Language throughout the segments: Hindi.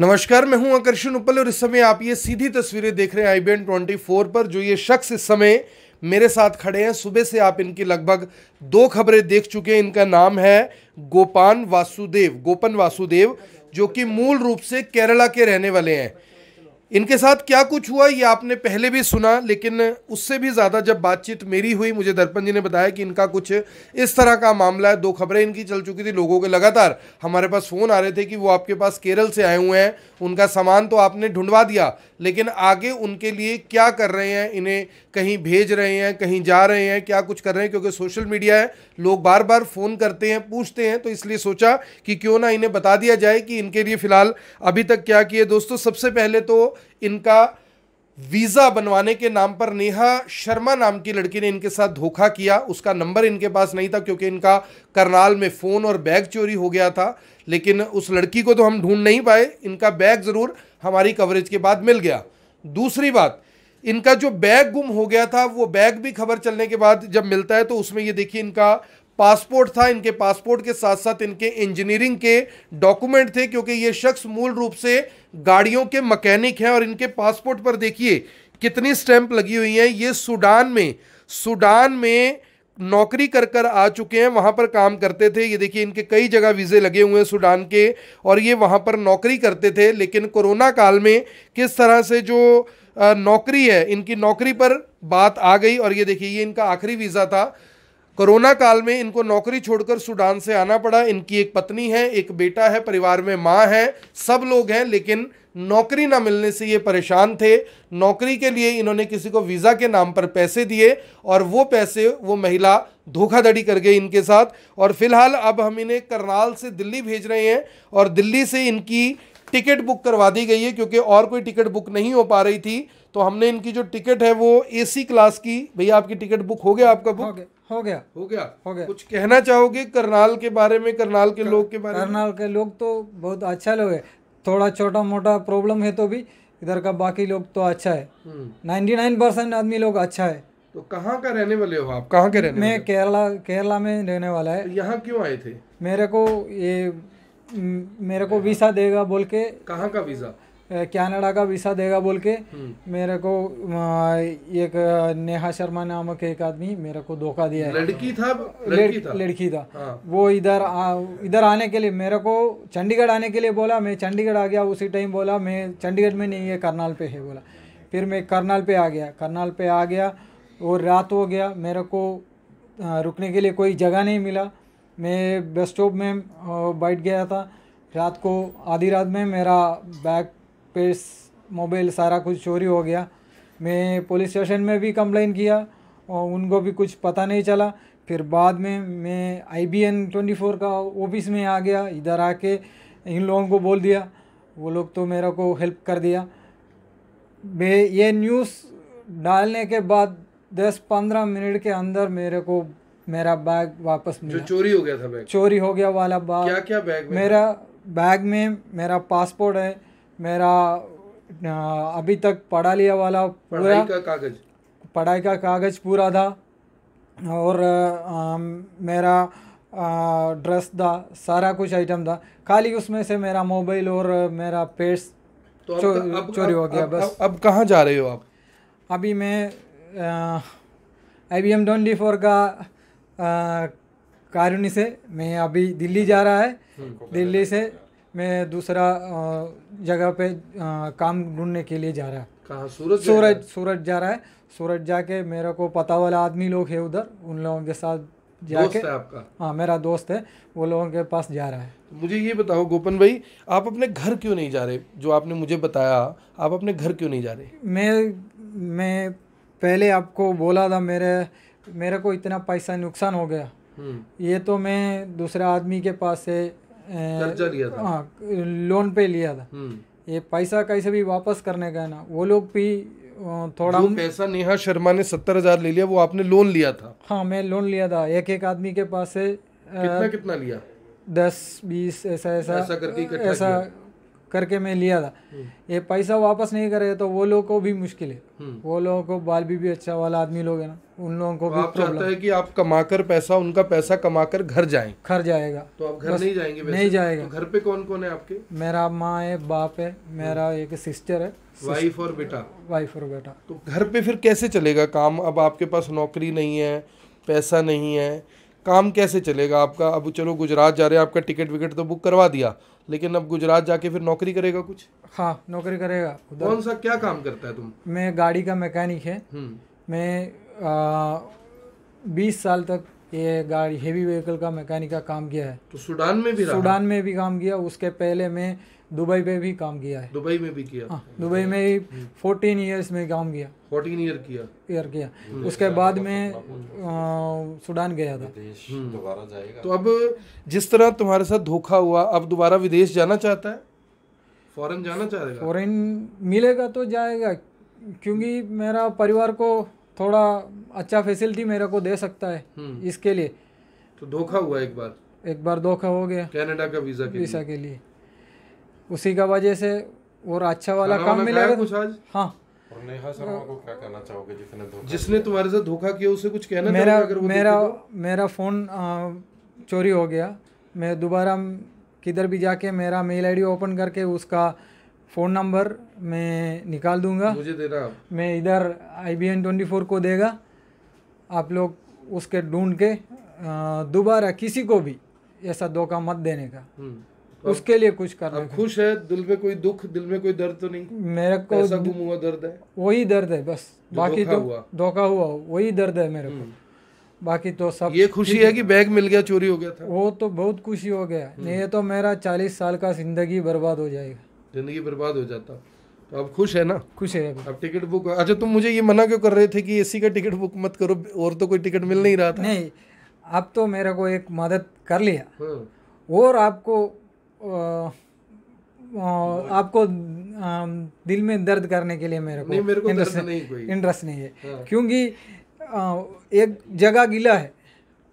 नमस्कार मैं हूं आकर्षण उपल और इस समय आप ये सीधी तस्वीरें देख रहे हैं I B N twenty four पर जो ये शख्स इस समय मेरे साथ खड़े हैं सुबह से आप इनकी लगभग दो खबरें देख चुके हैं इनका नाम है गोपान वासुदेव गोपन वासुदेव जो कि मूल रूप से केरला के रहने वाले हैं इनके साथ क्या कुछ हुआ ये आपने पहले भी सुना लेकिन उससे भी ज़्यादा जब बातचीत मेरी हुई मुझे दर्पण जी ने बताया कि इनका कुछ इस तरह का मामला है दो खबरें इनकी चल चुकी थी लोगों के लगातार हमारे पास फ़ोन आ रहे थे कि वो आपके पास केरल से आए हुए हैं उनका सामान तो आपने ढूंढवा दिया लेकिन आगे उनके लिए क्या कर रहे हैं इन्हें कहीं भेज रहे हैं कहीं जा रहे हैं क्या कुछ कर रहे हैं क्योंकि सोशल मीडिया है लोग बार बार फ़ोन करते हैं पूछते हैं तो इसलिए सोचा कि क्यों ना इन्हें बता दिया जाए कि इनके लिए फ़िलहाल अभी तक क्या किए दोस्तों सबसे पहले तो इनका वीज़ा बनवाने के नाम पर नेहा शर्मा नाम की लड़की ने इनके साथ धोखा किया उसका नंबर इनके पास नहीं था क्योंकि इनका करनाल में फ़ोन और बैग चोरी हो गया था लेकिन उस लड़की को तो हम ढूंढ नहीं पाए इनका बैग ज़रूर हमारी कवरेज के बाद मिल गया दूसरी बात इनका जो बैग गुम हो गया था वो बैग भी खबर चलने के बाद जब मिलता है तो उसमें ये देखिए इनका पासपोर्ट था इनके पासपोर्ट के साथ साथ इनके इंजीनियरिंग के डॉक्यूमेंट थे क्योंकि ये शख्स मूल रूप से गाड़ियों के मकैनिक हैं और इनके पासपोर्ट पर देखिए कितनी स्टैंप लगी हुई हैं ये सूडान में सूडान में नौकरी कर कर आ चुके हैं वहाँ पर काम करते थे ये देखिए इनके कई जगह वीज़े लगे हुए हैं सूडान के और ये वहाँ पर नौकरी करते थे लेकिन कोरोना काल में किस तरह से जो नौकरी है इनकी नौकरी पर बात आ गई और ये देखिए ये इनका आखिरी वीज़ा था कोरोना काल में इनको नौकरी छोड़कर सूडान से आना पड़ा इनकी एक पत्नी है एक बेटा है परिवार में माँ है सब लोग हैं लेकिन नौकरी ना मिलने से ये परेशान थे नौकरी के लिए इन्होंने किसी को वीज़ा के नाम पर पैसे दिए और वो पैसे वो महिला धोखाधड़ी कर गई इनके साथ और फिलहाल अब हम इन्हें करनाल से दिल्ली भेज रहे हैं और दिल्ली से इनकी टिकट बुक करवा दी गई है क्योंकि और कोई टिकट बुक नहीं हो पा रही थी तो हमने इनकी जो टिकट है वो एसी क्लास की भैया आपकी टिकट बुक हो गया आपका बुक हो गया हो गया हो गया हो गया कुछ कहना चाहोगे करनाल के बारे में करनाल के कर, लोग के बारे करनाल के लोग तो बहुत अच्छा लोग है थोड़ा छोटा मोटा प्रॉब्लम है तो भी इधर का बाकी लोग तो अच्छा है नाइन्टी हम्म। आदमी लोग अच्छा है तो कहाँ का रहने वाले हो आप कहाँ के रहने मैं केरला केरला में रहने वाला है तो यहाँ क्यों आए थे मेरे को ये मेरे को वीज़ा देगा बोल के कहाँ का वीज़ा कनाडा का वीज़ा देगा बोल के हम्म। मेरे को एक नेहा शर्मा नामक एक आदमी मेरे को धोखा दिया लड़की था लड़की था लड़की था हाँ। वो इधर इधर आने के लिए मेरे को चंडीगढ़ आने के लिए बोला मैं चंडीगढ़ आ गया उसी टाइम बोला मैं चंडीगढ़ में नहीं है करनाल पे है बोला फिर मैं करनाल पे आ गया करनाल पे आ गया और रात हो गया मेरे को रुकने के लिए कोई जगह नहीं मिला मैं बस स्टॉप में बैठ गया था रात को आधी रात में मेरा बैग पेस मोबाइल सारा कुछ चोरी हो गया मैं पुलिस स्टेशन में भी कंप्लेन किया और उनको भी कुछ पता नहीं चला फिर बाद में मैं I B N twenty four का ऑफिस में आ गया इधर आके इन लोगों को बोल दिया वो लोग तो मेरे को हेल्प कर दिया मैं ये न्यूज़ डालने के बाद दस पंद्रह मिनट के अंदर मेरे को मेरा बैग वापस मिला जो चोरी हो गया था बैग चोरी हो गया वाला बैग क्या क्या बैग में मेरा बैग में मेरा पासपोर्ट है मेरा अभी तक पढ़ा लिया वाला पढ़ाई का कागज पढ़ाई का कागज पूरा था और आ, मेरा आ, ड्रेस था सारा कुछ आइटम था खाली उसमें से मेरा मोबाइल और मेरा पेस तो चो, अब, अब, चोरी हो गया अब, बस अब, अब कहाँ जा रहे हो आप अभी मैं I B M twenty four का कारुनी से मैं अभी दिल्ली जा रहा है hmm, दिल्ली से मैं दूसरा जगह पे काम ढूंढने के लिए जा रहा है सूरज सूरज जा रहा है सूरज जाके मेरे को पता वाला आदमी लोग है उधर उन लोगों के साथ जाके दोस्त है आपका हाँ मेरा दोस्त है वो लोगों के पास जा रहा है मुझे ये बताओ गोपन भाई आप अपने घर क्यों नहीं जा रहे जो आपने मुझे बताया आप अपने घर क्यों नहीं जा रहे मैं मैं पहले आपको बोला था मेरे मेरे को इतना पैसा नुकसान हो गया हम्म। ये तो मैं दूसरे आदमी के पास से कर्जा लिया था हाँ लोन पे लिया था हम्म। ये पैसा कैसे भी वापस करने का ना वो लोग भी थोड़ा पैसा नेहा शर्मा ने सत्तर हजार ले लिया वो आपने लोन लिया था हाँ मैं लोन लिया था एक एक आदमी के पास से कितना कितना लिया दस बीस ऐसा ऐसा ऐसा करके ऐसा करके मैं लिया था हम्म। ये पैसा वापस नहीं करे तो वो लोग को भी मुश्किल है हम्म। वो लोगों को बाल भी, भी अच्छा वाला आदमी लोग है ना उन लोगों को तो भी आप है कि आप कमाकर पैसा उनका पैसा कमाकर घर जाए घर जाएगा तो आप घर नहीं जाएंगे नहीं जाएगा तो घर पे कौन कौन है आपके मेरा माँ है बाप है मेरा हम्म। एक सिस्टर है वाइफ और बेटा वाइफ और बेटा तो घर पे फिर कैसे चलेगा काम अब आपके पास नौकरी नहीं है पैसा नहीं है काम कैसे चलेगा आपका अब चलो गुजरात जा रहे हैं आपका टिकट विकेट तो बुक करवा दिया लेकिन अब गुजरात जाके फिर नौकरी करेगा कुछ हाँ नौकरी करेगा कौन सा क्या काम करता है तुम मैं गाड़ी का मैकेनिक है हम्म। मैं बीस साल तक ये गाड़ी हेवी व्हीकल का मैकेनिक का काम किया है तो सूडान में भी सूडान में भी काम किया उसके पहले मैं दुबई में भी काम किया है दुबई में भी किया हाँ दुबई में ही फोर्टीन ईयर्स में काम किया फोर्टीन ईयर किया ईयर किया हम्म। उसके बाद में सूडान गया था हम्म। दोबारा जाएगा तो अब जिस तरह तुम्हारे साथ धोखा हुआ अब दोबारा विदेश जाना चाहता है फॉरेन जाना चाहेगा फॉरेन मिलेगा तो जाएगा क्योंकि मेरा परिवार को थोड़ा अच्छा फैसिलिटी मेरे को दे सकता है हम्म। इसके लिए तो धोखा हुआ एक बार एक बार धोखा हो गया कनाडा का वीज़ा के वीज़ा के लिए उसी का वजह से और अच्छा वाला काम मिलेगा कुछ आज हाँ और नेहा शर्मा हाँ। को क्या कहना चाहोगे जिसने धोखा जिसने तुम्हारे साथ धोखा किया उसे कुछ कहना मेरा अगर वो मेरा तो? मेरा फ़ोन चोरी हो गया मैं दोबारा किधर भी जाके मेरा मेल आईडी ओपन करके उसका फ़ोन नंबर मैं निकाल दूंगा मुझे दे रहा मैं इधर I B N twenty four को देगा आप लोग उसके ढूंढ के दोबारा किसी को भी ऐसा धोखा मत देने का हम्म। उसके लिए कुछ कर रहे खुश है दिल में कोई दुख दिल में कोई दर्द तो नहीं मेरे को गुम हुआ दर्द है वही दर्द है बस बाकी तो धोखा हुआ वही दर्द है मेरे को हम्म। बाकी तो सब ये खुशी है कि बैग मिल गया चोरी हो गया था वो तो बहुत खुशी हो गया हम्म। नहीं ये तो मेरा चालीस साल का जिंदगी बर्बाद हो जाएगा जिंदगी बर्बाद हो जाता तो अब खुश है ना खुश है अब टिकट बुक अच्छा तुम मुझे ये मना क्यों कर रहे थे कि एसी का टिकट बुक मत करो और तो कोई टिकट मिल नहीं रहा था नहीं अब तो मेरे को एक मदद कर लिया हाँ। और आपको आपको दिल में दर्द करने के लिए मेरे को नहीं मेरे को इंटरेस्ट नहीं नहीं है हाँ। क्योंकि एक जगह गीला है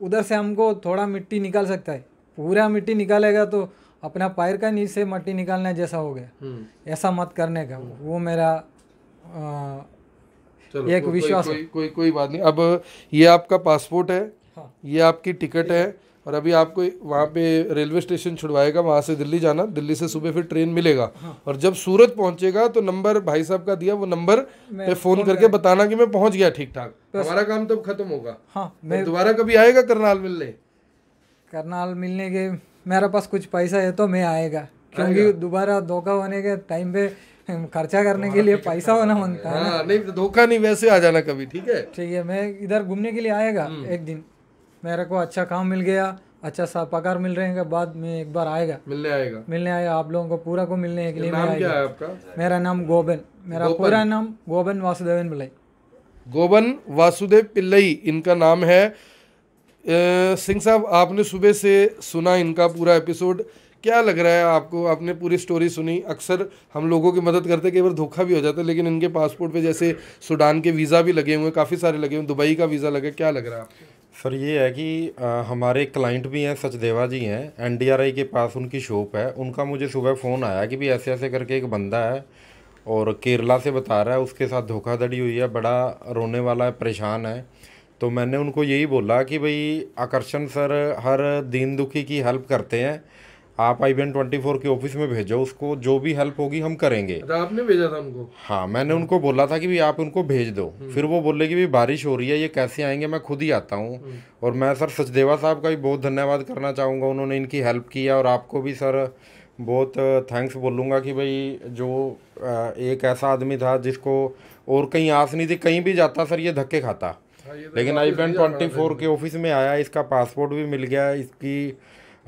उधर से हमको थोड़ा मिट्टी निकाल सकता है पूरा मिट्टी निकालेगा तो अपना पैर का नीचे मिट्टी निकालना जैसा हो गया हम्म। ऐसा मत करने का हम्म। वो मेरा आ, एक विश्वास कोई, कोई कोई कोई बात नहीं अब ये आपका पासपोर्ट है हाँ। ये आपकी टिकट है और अभी आपको वहाँ पे रेलवे स्टेशन छुड़वाएगा वहाँ से दिल्ली जाना दिल्ली से सुबह फिर ट्रेन मिलेगा हाँ। और जब सूरत पहुँचेगा तो नंबर भाई साहब का दिया वो नंबर पे फ़ोन करके बताना कि मैं पहुँच गया ठीक ठाक हमारा काम तब खत्म होगा हाँ दोबारा कभी आएगा करनाल मिलने करनाल मिलने के मेरे पास कुछ पैसा है तो मैं आएगा क्योंकि दोबारा धोखा होने के टाइम पे खर्चा करने के लिए पैसा होना बनता है हाँ, नहीं तो धोखा नहीं वैसे आ जाना कभी ठीक है ठीक है मैं इधर घूमने के लिए आएगा हम्म। एक दिन मेरे को अच्छा काम मिल गया अच्छा सा पगार मिल रहे हैं बाद में एक बार आएगा मिलने आएगा मिलने आएगा आप लोगों को पूरा को मिलने के लिए नाम क्या है आपका मेरा नाम गोबन मेरा पूरा नाम गोबन वासुदेवन पिल्लई गोबन वासुदेव पिल्लई इनका नाम है सिंह साहब आपने सुबह से सुना इनका पूरा एपिसोड क्या लग रहा है आपको आपने पूरी स्टोरी सुनी अक्सर हम लोगों की मदद करते कई बार धोखा भी हो जाता है लेकिन इनके पासपोर्ट पे जैसे सूडान के वीज़ा भी लगे हुए हैं काफ़ी सारे लगे हुए दुबई का वीज़ा लगे क्या लग रहा है आपको सर ये है कि आ, हमारे क्लाइंट भी हैं सचदेवा जी हैं एनडीआरआई के पास उनकी शॉप है उनका मुझे सुबह फ़ोन आया कि भी ऐसे ऐसे करके एक बंदा है और केरला से बता रहा है उसके साथ धोखाधड़ी हुई है बड़ा रोने वाला है परेशान है तो मैंने उनको यही बोला कि भाई आकर्षण सर हर दीन दुखी की हेल्प करते हैं आप I B N twenty four के ऑफिस में भेजो उसको जो भी हेल्प होगी हम करेंगे तो आपने भेजा था उनको हाँ मैंने उनको बोला था कि भी आप उनको भेज दो हम्म। फिर वो बोले कि भी बारिश हो रही है ये कैसे आएंगे मैं खुद ही आता हूँ हम्म। और मैं सर सचदेवा साहब का भी बहुत धन्यवाद करना चाहूँगा उन्होंने इनकी हेल्प किया और आपको भी सर बहुत थैंक्स बोलूँगा कि भाई जो एक ऐसा आदमी था जिसको और कहीं आस नहीं थी कहीं भी जाता सर ये धक्के खाता हाँ, तो लेकिन I B N twenty four के ऑफिस में आया इसका पासपोर्ट भी मिल गया इसकी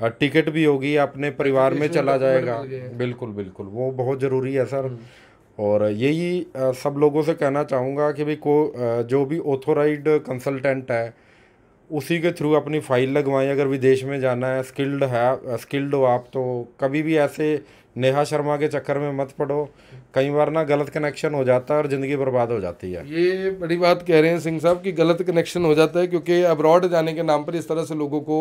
टिकट भी होगी अपने परिवार में चला जाएगा बिल्कुल बिल्कुल वो बहुत ज़रूरी है सर हम्म। और यही सब लोगों से कहना चाहूँगा कि भाई को जो भी ऑथोराइड कंसल्टेंट है उसी के थ्रू अपनी फ़ाइल लगवाएं अगर विदेश में जाना है स्किल्ड है स्किल्ड हो आप तो कभी भी ऐसे नेहा शर्मा के चक्कर में मत पड़ो कई बार ना गलत कनेक्शन हो जाता है और ज़िंदगी बर्बाद हो जाती है ये बड़ी बात कह रहे हैं सिंह साहब कि गलत कनेक्शन हो जाता है क्योंकि अब्रॉड जाने के नाम पर इस तरह से लोगों को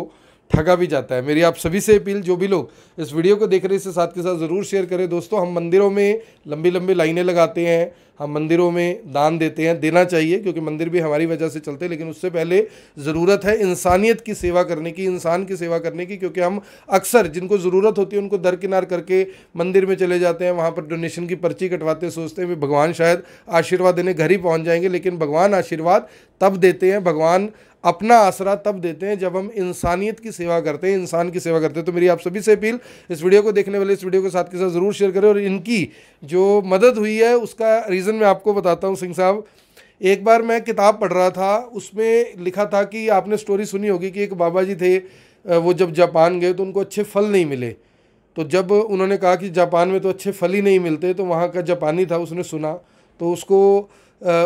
ठगा भी जाता है मेरी आप सभी से अपील जो भी लोग इस वीडियो को देख रहे हैं इसे साथ के साथ ज़रूर शेयर करें दोस्तों हम मंदिरों में लंबी लंबी लाइनें लगाते हैं हम मंदिरों में दान देते हैं देना चाहिए क्योंकि मंदिर भी हमारी वजह से चलते हैं लेकिन उससे पहले ज़रूरत है इंसानियत की सेवा करने की इंसान की सेवा करने की क्योंकि हम अक्सर जिनको ज़रूरत होती है उनको दरकिनार करके मंदिर में चले जाते हैं वहाँ पर डोनेशन की पर्ची पर्ची कटवाते सोचते हैं भी भगवान शायद आशीर्वाद देने घर ही पहुंच जाएंगे लेकिन भगवान आशीर्वाद तब देते हैं भगवान अपना आसरा तब देते हैं जब हम इंसानियत की सेवा करते हैं इंसान की सेवा करते हैं तो मेरी आप सभी से अपील इस वीडियो को देखने वाले इस वीडियो के साथ के साथ ज़रूर शेयर करें और इनकी जो मदद हुई है उसका रीज़न मैं आपको बताता हूँ सिंह साहब एक बार मैं किताब पढ़ रहा था उसमें लिखा था कि आपने स्टोरी सुनी होगी कि एक बाबा जी थे वो जब जापान गए तो उनको अच्छे फल नहीं मिले तो जब उन्होंने कहा कि जापान में तो अच्छे फल ही नहीं मिलते तो वहाँ का जापानी था उसने सुना तो उसको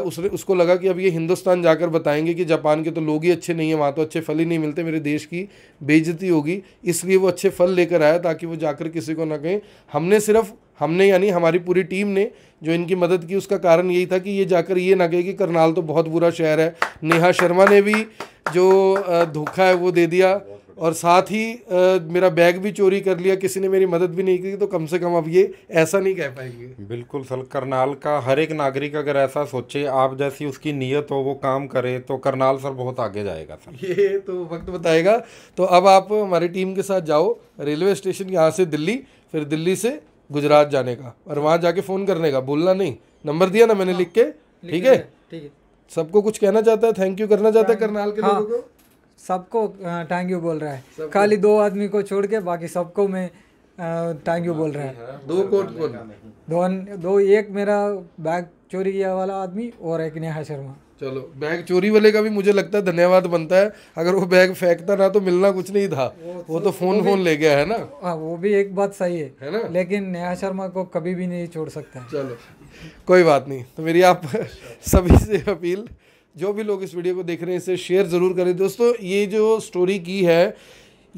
उसने उसको लगा कि अब ये हिंदुस्तान जाकर बताएंगे कि जापान के तो लोग ही अच्छे नहीं हैं वहाँ तो अच्छे फल ही नहीं मिलते मेरे देश की बेइज्जती होगी इसलिए वो अच्छे फल लेकर आया ताकि वो जाकर किसी को ना कहें हमने सिर्फ हमने यानी हमारी पूरी टीम ने जो इनकी मदद की उसका कारण यही था कि ये जाकर ये ना कहे कि करनाल तो बहुत बुरा शहर है नेहा शर्मा ने भी जो धोखा है वो दे दिया और साथ ही आ, मेरा बैग भी चोरी कर लिया किसी ने मेरी मदद भी नहीं की तो कम से कम अब ये ऐसा नहीं कह पाएंगे बिल्कुल सर करनाल का हर एक नागरिक अगर ऐसा सोचे आप जैसी उसकी नीयत हो वो काम करे तो करनाल सर बहुत आगे जाएगा सर ये तो वक्त बताएगा तो अब आप हमारी टीम के साथ जाओ रेलवे स्टेशन यहाँ से दिल्ली फिर दिल्ली से गुजरात जाने का और वहाँ जाके फ़ोन करने का बोलना नहीं नंबर दिया ना मैंने हाँ, लिख के ठीक है ठीक है सबको कुछ कहना चाहता है थैंक यू करना चाहता है करनाल के हाँ। लोगों को सबको थैंक यू बोल रहा है खाली दो आदमी को छोड़ के बाकी सबको मैं थैंक यू बोल रहा है दो कोट को दो दो एक मेरा बैग चोरी किया वाला आदमी और एक नेहा शर्मा चलो बैग चोरी वाले का भी मुझे लगता है धन्यवाद बनता है अगर वो बैग फेंकता ना तो मिलना कुछ नहीं था वो, वो तो फोन वो फोन ले गया है ना हाँ वो भी एक बात सही है है ना लेकिन नेहा शर्मा को कभी भी नहीं छोड़ सकता चलो कोई बात नहीं तो मेरी आप सभी से अपील जो भी लोग इस वीडियो को देख रहे हैं इसे शेयर ज़रूर करें दोस्तों ये जो स्टोरी की है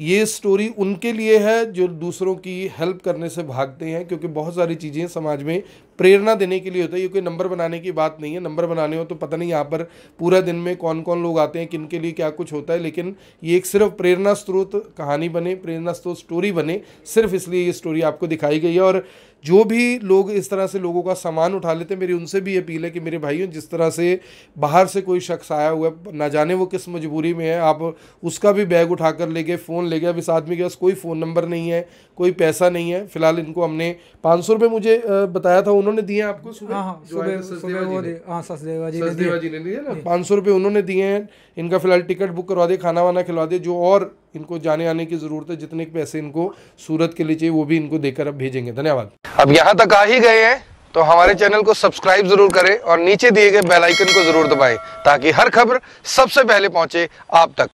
ये स्टोरी उनके लिए है जो दूसरों की हेल्प करने से भागते हैं क्योंकि बहुत सारी चीज़ें समाज में प्रेरणा देने के लिए होता है ये कोई नंबर बनाने की बात नहीं है नंबर बनाने हो तो पता नहीं यहाँ पर पूरा दिन में कौन कौन लोग आते हैं किन के लिए क्या कुछ होता है लेकिन ये एक सिर्फ प्रेरणा स्रोत कहानी बने प्रेरणा स्रोत स्टोरी बने सिर्फ इसलिए ये स्टोरी आपको दिखाई गई है और जो भी लोग इस तरह से लोगों का सामान उठा लेते हैं मेरी उनसे भी अपील है कि मेरे भाइयों जिस तरह से बाहर से कोई शख्स आया हुआ है ना जाने वो किस मजबूरी में है आप उसका भी बैग उठा कर ले गए फ़ोन ले गए अब इस आदमी के पास कोई फ़ोन नंबर नहीं है कोई पैसा नहीं है फिलहाल इनको हमने पाँच सौ रुपये मुझे बताया था उन्होंने दिए आपको हाँ, हाँ, हाँ, पाँच सौ रुपये उन्होंने दिए हैं इनका फिलहाल टिकट बुक करवा दे खाना वाना खिलवा दे जो और इनको जाने आने की ज़रूरत है जितने पैसे इनको सूरत के लिए चाहिए वो भी इनको देकर अब भेजेंगे धन्यवाद अब यहाँ तक आ ही गए हैं तो हमारे चैनल को सब्सक्राइब जरूर करें और नीचे दिए गए बेल आइकन को जरूर दबाएं ताकि हर खबर सबसे पहले पहुंचे आप तक